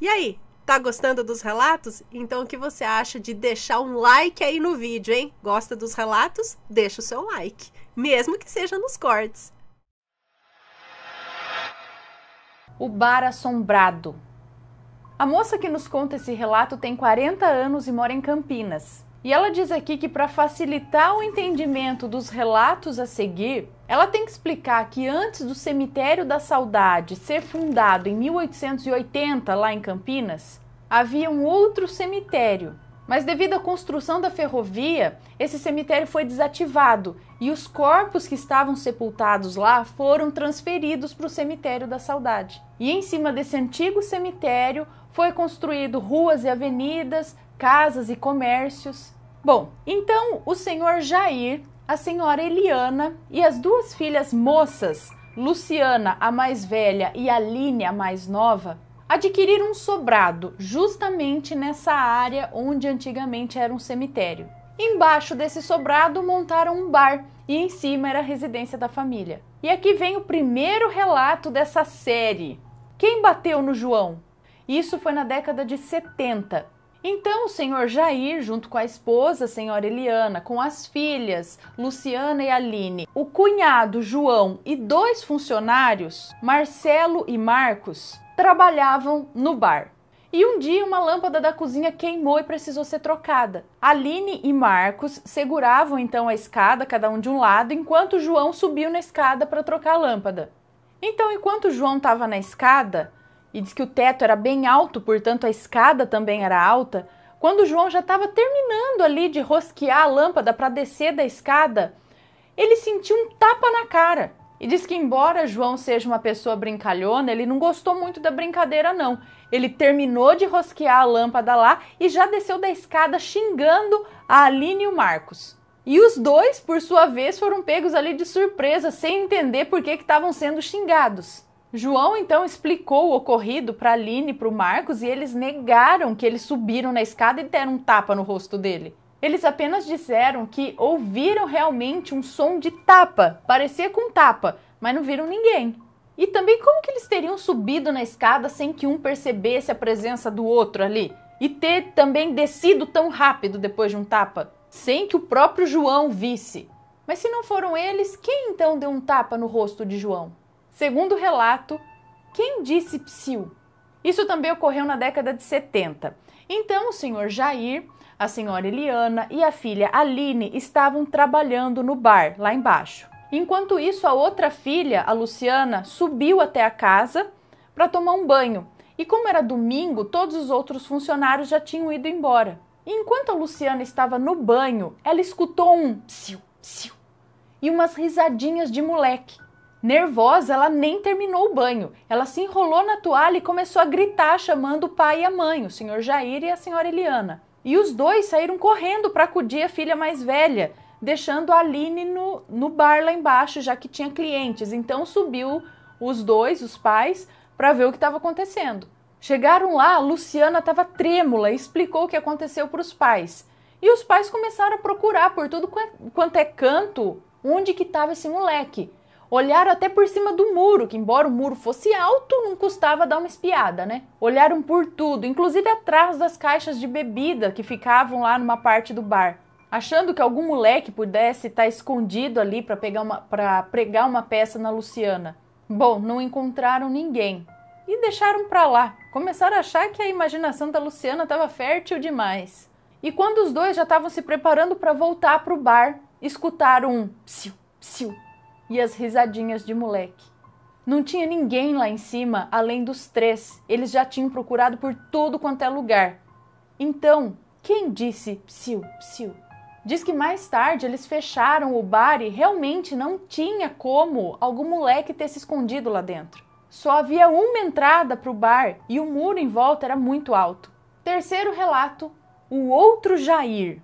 E aí, tá gostando dos relatos? Então o que você acha de deixar um like aí no vídeo, hein? Gosta dos relatos? Deixa o seu like, mesmo que seja nos cortes. O Bar Assombrado. A moça que nos conta esse relato tem 40 anos e mora em Campinas. E ela diz aqui que para facilitar o entendimento dos relatos a seguir, ela tem que explicar que antes do Cemitério da Saudade ser fundado em 1880 lá em Campinas, havia um outro cemitério. Mas devido à construção da ferrovia, esse cemitério foi desativado e os corpos que estavam sepultados lá foram transferidos para o cemitério da Saudade. E em cima desse antigo cemitério foi construído ruas e avenidas, casas e comércios. Bom, então o senhor Jair, a senhora Eliana e as duas filhas moças, Luciana, a mais velha, e Aline, a mais nova, adquiriram um sobrado justamente nessa área onde antigamente era um cemitério. Embaixo desse sobrado montaram um bar e em cima era a residência da família. E aqui vem o primeiro relato dessa série. Quem bateu no João? Isso foi na década de 70 então o senhor Jair, junto com a esposa, a senhora Eliana, com as filhas, Luciana e Aline, o cunhado João e dois funcionários, Marcelo e Marcos, trabalhavam no bar. E um dia uma lâmpada da cozinha queimou e precisou ser trocada. Aline e Marcos seguravam então a escada, cada um de um lado, enquanto João subiu na escada para trocar a lâmpada. Então, enquanto João estava na escada, e diz que o teto era bem alto, portanto a escada também era alta, quando João já estava terminando ali de rosquear a lâmpada para descer da escada, ele sentiu um tapa na cara. E diz que, embora João seja uma pessoa brincalhona, ele não gostou muito da brincadeira, não. Ele terminou de rosquear a lâmpada lá e já desceu da escada xingando a Aline e o Marcos. E os dois, por sua vez, foram pegos ali de surpresa, sem entender por que estavam sendo xingados. João então explicou o ocorrido para Aline e para o Marcos e eles negaram que eles subiram na escada e deram um tapa no rosto dele. Eles apenas disseram que ouviram realmente um som de tapa, parecia com tapa, mas não viram ninguém. E também como que eles teriam subido na escada sem que um percebesse a presença do outro ali? E ter também descido tão rápido depois de um tapa, sem que o próprio João visse. Mas se não foram eles, quem então deu um tapa no rosto de João? Segundo o relato, quem disse psiu? Isso também ocorreu na década de 70. Então, o senhor Jair, a senhora Eliana e a filha Aline estavam trabalhando no bar lá embaixo. Enquanto isso, a outra filha, a Luciana, subiu até a casa para tomar um banho. E como era domingo, todos os outros funcionários já tinham ido embora. E enquanto a Luciana estava no banho, ela escutou um psiu, psiu e umas risadinhas de moleque. Nervosa, ela nem terminou o banho. Ela se enrolou na toalha e começou a gritar, chamando o pai e a mãe, o senhor Jair e a senhora Eliana. E os dois saíram correndo para acudir a filha mais velha, deixando a Aline no, no bar lá embaixo, já que tinha clientes. Então subiu os dois, os pais, para ver o que estava acontecendo. Chegaram lá, a Luciana estava trêmula e explicou o que aconteceu para os pais. E os pais começaram a procurar por tudo quanto é canto onde que estava esse moleque. Olharam até por cima do muro, que embora o muro fosse alto, não custava dar uma espiada, né? Olharam por tudo, inclusive atrás das caixas de bebida que ficavam lá numa parte do bar, achando que algum moleque pudesse estar tá escondido ali para pegar uma para pregar uma peça na Luciana. Bom, não encontraram ninguém e deixaram para lá. Começaram a achar que a imaginação da Luciana estava fértil demais. E quando os dois já estavam se preparando para voltar para o bar, escutaram um psiu, psiu, e as risadinhas de moleque. Não tinha ninguém lá em cima além dos três, eles já tinham procurado por todo quanto é lugar. Então, quem disse psiu, psiu? Diz que mais tarde eles fecharam o bar e realmente não tinha como algum moleque ter se escondido lá dentro. Só havia uma entrada para o bar e o muro em volta era muito alto. Terceiro relato: o outro Jair.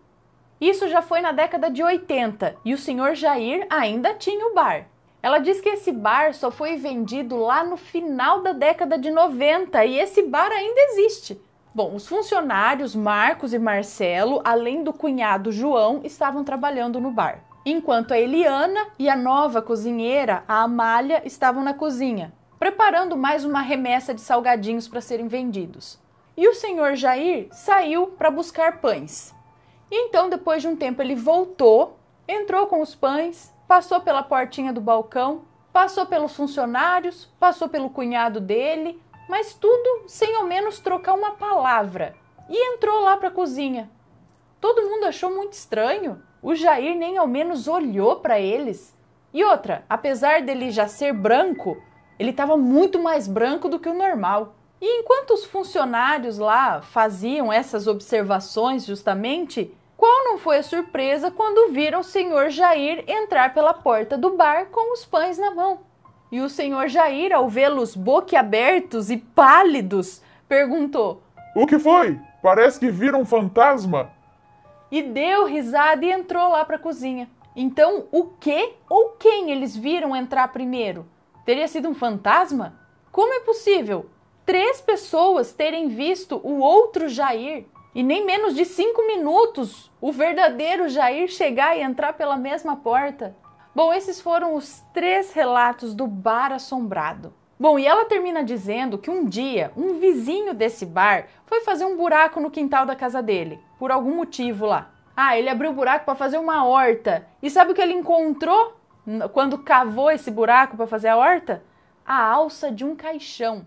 Isso já foi na década de 80 e o senhor Jair ainda tinha o bar. Ela diz que esse bar só foi vendido lá no final da década de 90 e esse bar ainda existe. Bom, os funcionários Marcos e Marcelo, além do cunhado João, estavam trabalhando no bar. Enquanto a Eliana e a nova cozinheira, a Amália, estavam na cozinha, preparando mais uma remessa de salgadinhos para serem vendidos. E o senhor Jair saiu para buscar pães. Então, depois de um tempo, ele voltou, entrou com os pães, passou pela portinha do balcão, passou pelos funcionários, passou pelo cunhado dele, mas tudo sem ao menos trocar uma palavra. E entrou lá para a cozinha. Todo mundo achou muito estranho. O Jair nem ao menos olhou para eles. E outra, apesar dele já ser branco, ele estava muito mais branco do que o normal. E enquanto os funcionários lá faziam essas observações, justamente, qual não foi a surpresa quando viram o senhor Jair entrar pela porta do bar com os pães na mão? E o senhor Jair, ao vê-los boquiabertos e pálidos, perguntou: O que foi? Parece que viram um fantasma. E deu risada e entrou lá para a cozinha. Então, o que ou quem eles viram entrar primeiro? Teria sido um fantasma? Como é possível? três pessoas terem visto o outro Jair e nem menos de cinco minutos o verdadeiro Jair chegar e entrar pela mesma porta. Bom, esses foram os três relatos do bar assombrado. Bom, e ela termina dizendo que um dia um vizinho desse bar foi fazer um buraco no quintal da casa dele, por algum motivo lá. Ah, ele abriu o buraco para fazer uma horta. E sabe o que ele encontrou quando cavou esse buraco para fazer a horta? A alça de um caixão.